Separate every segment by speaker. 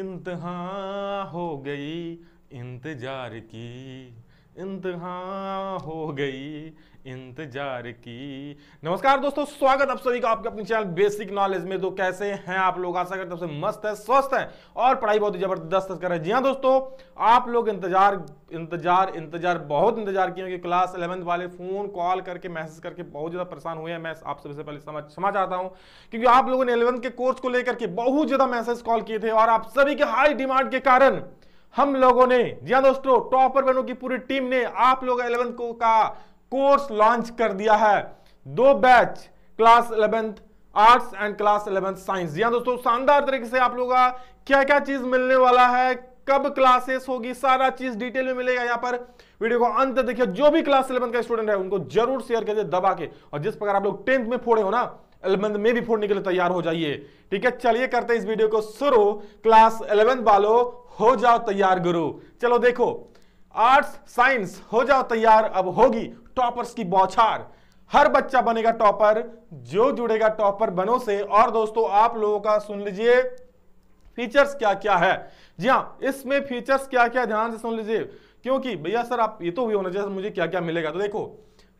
Speaker 1: इंतहा हो गई इंतजार की इंतहा हो गई इंतजार की नमस्कार दोस्तों स्वागत आप सभी का आपके अपने चैनल बेसिक नॉलेज में तो कैसे हैं आप लोग आशा करते हैं मस्त है स्वस्थ है और पढ़ाई बहुत ही जबरदस्त कर रहे हैं जी हाँ दोस्तों आप लोग इंतजार इंतजार इंतजार बहुत इंतजार किए क्योंकि क्लास इलेवेंथ वाले फोन कॉल करके मैसेज करके बहुत ज़्यादा परेशान हुए हैं मैं आप सबसे पहले समझ क्षमा चाहता हूँ क्योंकि आप लोगों ने इलेवंथ के कोर्स को लेकर के बहुत ज़्यादा मैसेज कॉल किए थे और आप सभी के हाई डिमांड के कारण हम लोगों ने जी दोस्तों टॉपर बनो की पूरी टीम ने आप लोग इलेवन को का कोर्स लॉन्च कर दिया है दो batch class eleventh arts and class eleventh science जी दोस्तों शानदार तरीके से आप लोग का क्या क्या चीज मिलने वाला है कब क्लासेस होगी सारा चीज डिटेल में मिलेगा यहाँ पर वीडियो को अंत देखिए जो भी क्लास इलेवन का स्टूडेंट है उनको जरूर शेयर कर दे दबा के और जिस प्रकार आप लोग टेंथ में फोड़े हो ना एलेवंथ में भी फोड़ने के लिए तैयार हो जाइए ठीक है चलिए करते हैं इस वीडियो को शुरू क्लास इलेवेंथ वालो हो जाओ तैयार गुरु चलो देखो आर्ट्स साइंस हो जाओ तैयार अब होगी टॉपर्स की बौछार हर बच्चा बनेगा टॉपर जो जुड़ेगा टॉपर बनो से और दोस्तों आप लोगों का सुन लीजिए फीचर्स क्या क्या है जी हाँ इसमें फीचर्स क्या क्या ध्यान से सुन लीजिए क्योंकि भैया सर आप ये तो हुई होना चाहिए मुझे क्या क्या मिलेगा तो देखो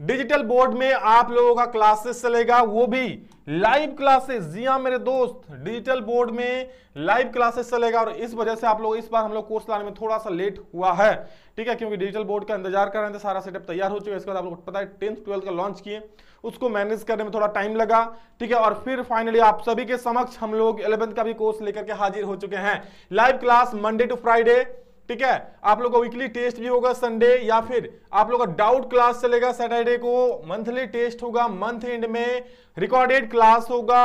Speaker 1: डिजिटल बोर्ड में आप लोगों का क्लासेस चलेगा वो भी लाइव क्लासेस जी हाँ मेरे दोस्त डिजिटल बोर्ड में लाइव क्लासेस चलेगा और इस वजह से आप लोग इस बार हम लोग कोर्स लाने में थोड़ा सा लेट हुआ है ठीक है क्योंकि डिजिटल बोर्ड का इंतजार कर रहे थे सारा सेटअप तैयार हो चुका है इसके बाद आप लोग पता है टेंथ ट्वेल्थ का लॉन्च किए उसको मैनेज करने में थोड़ा टाइम लगा ठीक है और फिर फाइनली आप सभी के समक्ष हम लोग इलेवंथ का भी कोर्स लेकर के हाजिर हो चुके हैं live class Monday to Friday ठीक है आप लोग का वीकली टेस्ट भी होगा संडे या फिर आप लोग का डाउट क्लास चलेगा सैटरडे को मंथली टेस्ट होगा मंथ एंड में रिकॉर्डेड क्लास होगा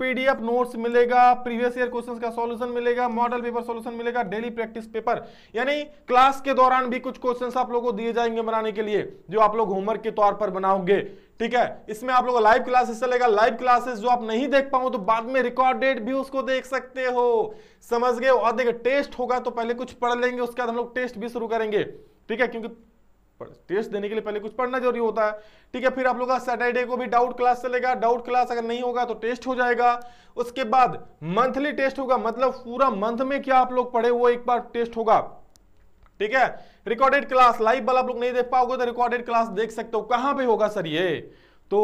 Speaker 1: पीडीएफ नोट्स मिलेगा प्रीवियस ईयर क्वेश्चंस का सॉल्यूशन मिलेगा मॉडल पेपर सॉल्यूशन मिलेगा डेली प्रैक्टिस पेपर यानी क्लास के दौरान भी कुछ क्वेश्चंस आप लोगों को दिए जाएंगे बनाने के लिए जो आप लोग होमवर्क के तौर पर बनाओगे ठीक है इसमें आप लोगों लाइव क्लासेस चलेगा लाइव क्लासेस जो आप नहीं देख पाओ तो बाद में रिकॉर्डेड भी उसको देख सकते हो समझ गए और देखिए टेस्ट होगा तो पहले कुछ पढ़ लेंगे उसके बाद हम लोग टेस्ट भी शुरू करेंगे ठीक है क्योंकि टेस्ट देने के लिए पहले कुछ पढ़ना जरूरी होता है ठीक है फिर आप लोग का सैटरडे को भी डाउट क्लास चलेगा डाउट क्लास अगर नहीं होगा तो टेस्ट हो जाएगा उसके बाद मंथली टेस्ट होगा मतलब पूरा मंथ में क्या आप लोग पढ़े वो एक बार टेस्ट होगा ठीक है रिकॉर्डेड क्लास लाइव वाला आप लोग नहीं देख पाओगे तो रिकॉर्डेड क्लास देख सकते हो कहां पर होगा सर ये तो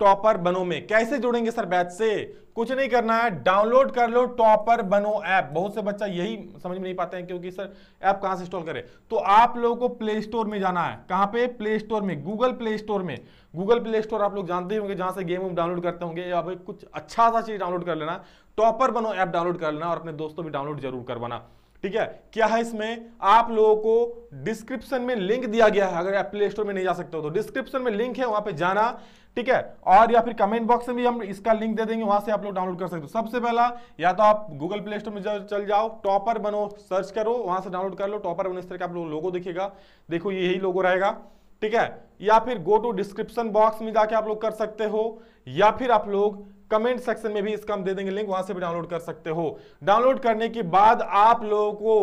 Speaker 1: टॉपर बनो में कैसे जुड़ेंगे सर बैच से कुछ नहीं करना है डाउनलोड कर लो टॉपर बनो ऐप बहुत से बच्चा यही समझ में नहीं पाते हैं क्योंकि सर ऐप कहां से इंस्टॉल करें तो आप लोगों को प्ले स्टोर में जाना है कहां पे प्ले स्टोर में गूगल प्ले स्टोर में गूगल प्ले स्टोर आप लोग जानते होंगे जहां से गेम वेम डाउनलोड करते होंगे या कुछ अच्छा सा चीज डाउनलोड कर लेना टॉपर बनो ऐप डाउनलोड कर लेना और अपने दोस्तों भी डाउनलोड जरूर करवाना ठीक है क्या है इसमें आप लोगों को डिस्क्रिप्शन में लिंक दिया गया है अगर आप प्ले स्टोर में नहीं जा सकते हो तो डिस्क्रिप्शन में लिंक है वहां पे जाना ठीक है और या फिर कमेंट बॉक्स में भी हम इसका लिंक दे देंगे वहां से आप लोग डाउनलोड कर सकते हो सबसे पहला या तो आप गूगल प्ले स्टोर में चल जाओ टॉपर बनो सर्च करो वहां से डाउनलोड कर लो टॉपर बनो इस तरह का आप लोग लोगो देखेगा देखो यही लोगो रहेगा ठीक है या फिर गो टू डिस्क्रिप्शन बॉक्स में जाके आप लोग कर सकते हो या फिर आप लोग कमेंट सेक्शन में भी इसका हम दे देंगे लिंक वहां से भी डाउनलोड कर सकते हो डाउनलोड करने के बाद आप लोगों को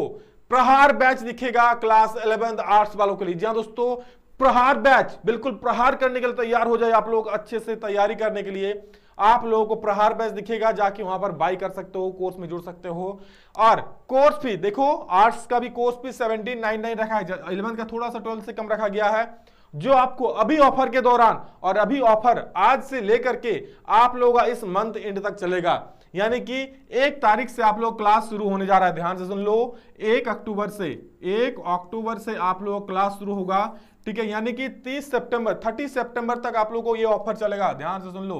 Speaker 1: प्रहार बैच दिखेगा क्लास इलेवेंथ आर्ट्स वालों के लिए जी हाँ दोस्तों प्रहार बैच बिल्कुल प्रहार करने के लिए तैयार हो जाए आप लोग अच्छे से तैयारी करने के लिए आप लोगों को प्रहार बैच दिखेगा जाके वहां पर बाई कर सकते हो कोर्स में जुड़ सकते हो और कोर्स फी देखो आर्ट्स का भी course fee seventeen nine nine रखा है इलेवंथ का थोड़ा सा ट्वेल्थ से कम रखा गया है जो आपको अभी ऑफर के दौरान और अभी ऑफर आज से लेकर के आप लोग इस मंथ एंड तक चलेगा यानी कि एक तारीख से आप लोग क्लास शुरू होने जा रहा है ध्यान से सुन लो एक अक्टूबर से एक अक्टूबर से आप लोग क्लास शुरू होगा ठीक है यानी कि 30 सितंबर 30 सितंबर तक आप लोग को ये ऑफर चलेगा ध्यान से सुन लो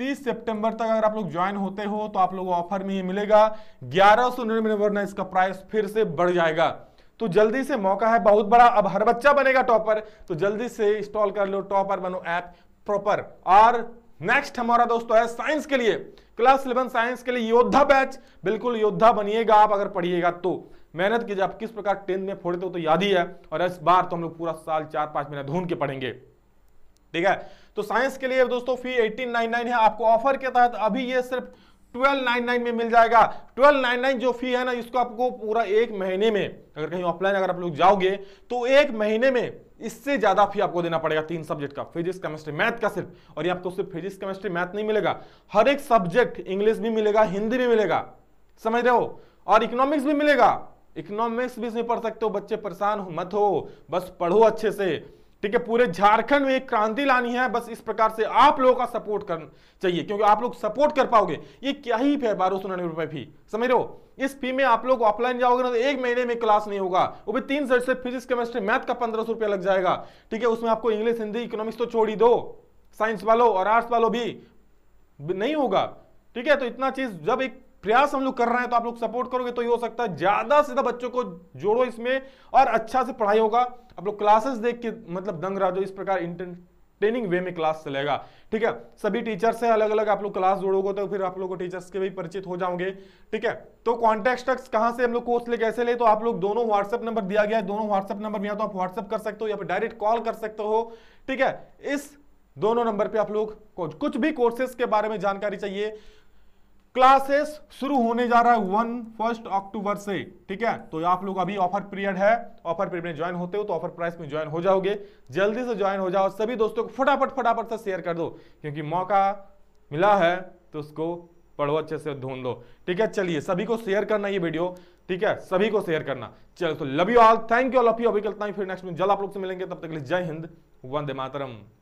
Speaker 1: 30 सितंबर तक अगर आप लोग ज्वाइन होते हो तो आप लोग ऑफर में ये मिलेगा ग्यारह सौ इसका प्राइस फिर से बढ़ जाएगा तो जल्दी से मौका है बहुत बड़ा अब हर बच्चा बनेगा टॉपर तो जल्दी से इंस्टॉल कर लो टॉपर बनो ऐप प्रॉपर और नेक्स्ट हमारा दोस्तों है साइंस के लिए क्लास इलेवन साइंस के लिए योद्धा बैच बिल्कुल योद्धा बनिएगा आप अगर पढ़िएगा तो मेहनत कीजिए आप किस प्रकार टेंथ में फोड़ते हो तो याद ही है और इस बार तो हम लोग पूरा साल चार पांच महीना ढूंढ के पढ़ेंगे ठीक है तो साइंस के लिए दोस्तों फी 1899 है आपको ऑफर के तहत अभी ये सिर्फ 1299 में मिल जाएगा 1299 जो फी है ना इसको आपको पूरा एक महीने में अगर कहीं ऑफलाइन अगर आप लोग जाओगे तो एक महीने में इससे ज्यादा फी आपको देना पड़ेगा तीन सब्जेक्ट का फिजिक्स केमिस्ट्री मैथ का सिर्फ और ये आपको सिर्फ फिजिक्स केमिस्ट्री मैथ नहीं मिलेगा हर एक सब्जेक्ट इंग्लिश भी मिलेगा हिंदी भी मिलेगा समझ रहे हो और इकोनॉमिक्स भी मिलेगा इकोनॉमिक्स भी इसमें पढ़ सकते हो बच्चे परेशान मत हो बस पढ़ो अच्छे से ठीक है पूरे झारखंड में एक क्रांति लानी है बस इस प्रकार से आप लोगों का सपोर्ट करना चाहिए क्योंकि आप लोग सपोर्ट कर पाओगे ये क्या ही है बारह सौ रुपए फी समझ रहे हो इस फी में आप लोग ऑफलाइन जाओगे ना तो एक महीने में क्लास नहीं होगा वो भी तीन सर से फिजिक्स केमिस्ट्री मैथ का पंद्रह सौ रुपया लग जाएगा ठीक है उसमें आपको इंग्लिश हिंदी इकोनॉमिक्स तो छोड़ ही दो साइंस वालों और आर्ट्स वालों भी नहीं होगा ठीक है तो इतना चीज जब एक प्रयास हम लोग कर रहे हैं तो आप लोग सपोर्ट करोगे तो ये हो सकता है ज्यादा से ज्यादा बच्चों को जोड़ो इसमें और अच्छा से पढ़ाई होगा आप लोग क्लासेस देख के मतलब दंग रह इस प्रकार ट्रेनिंग वे में क्लास चलेगा ठीक है सभी टीचर से अलग अलग आप लोग क्लास जोड़ोगे तो फिर आप लोग को टीचर्स के भी परिचित हो जाओगे ठीक है तो कॉन्टेक्ट कहां से हम लोग कोर्स ले कैसे ले तो आप लोग दोनों व्हाट्सअप नंबर दिया गया है दोनों व्हाट्सएप नंबर यहाँ तो आप व्हाट्सएप कर सकते हो या फिर डायरेक्ट कॉल कर सकते हो ठीक है इस दोनों नंबर पे आप लोग कुछ भी कोर्सेस के बारे में जानकारी चाहिए क्लासेस शुरू होने जा रहा है वन फर्स्ट अक्टूबर से ठीक है तो आप लोग अभी ऑफर पीरियड है ऑफर पीरियड में ज्वाइन होते हो तो ऑफर प्राइस में ज्वाइन हो जाओगे जल्दी से ज्वाइन हो जाओ सभी दोस्तों को फटाफट फटाफट से शेयर कर दो क्योंकि मौका मिला है तो उसको पढ़ो अच्छे से ढूंढ दो ठीक है चलिए सभी को शेयर करना ये वीडियो ठीक है सभी को शेयर करना चलो तो love you all thank you all you अभी कल फिर नेक्स्ट में जल्द आप लोग से मिलेंगे तब तक जय हिंद वंदे मातरम